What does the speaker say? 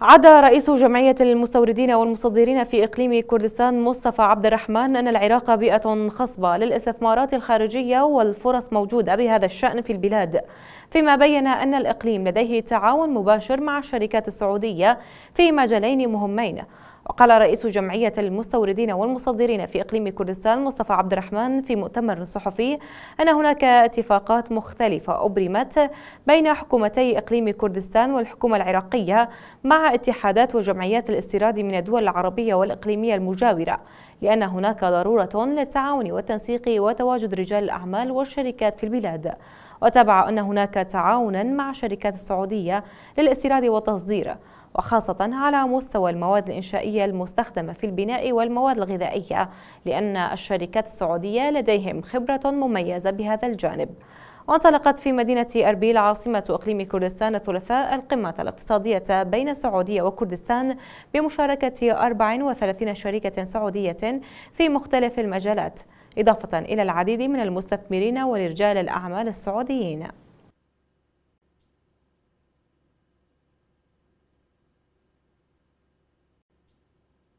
عدا رئيس جمعية المستوردين والمصدرين في إقليم كردستان مصطفى عبد الرحمن أن العراق بيئة خصبة للاستثمارات الخارجية والفرص موجودة بهذا الشأن في البلاد فيما بين أن الإقليم لديه تعاون مباشر مع الشركات السعودية في مجالين مهمين وقال رئيس جمعية المستوردين والمصدرين في إقليم كردستان مصطفى عبد الرحمن في مؤتمر صحفي أن هناك اتفاقات مختلفة أبرمت بين حكومتي إقليم كردستان والحكومة العراقية مع اتحادات وجمعيات الاستيراد من الدول العربية والإقليمية المجاورة لأن هناك ضرورة للتعاون والتنسيق وتواجد رجال الأعمال والشركات في البلاد وتابع أن هناك تعاونا مع شركات السعودية للاستيراد والتصدير وخاصة على مستوى المواد الإنشائية المستخدمة في البناء والمواد الغذائية لأن الشركات السعودية لديهم خبرة مميزة بهذا الجانب وانطلقت في مدينة أربيل عاصمة إقليم كردستان الثلاثاء القمة الاقتصادية بين السعودية وكردستان بمشاركة 34 شركة سعودية في مختلف المجالات إضافة إلى العديد من المستثمرين ورجال الأعمال السعوديين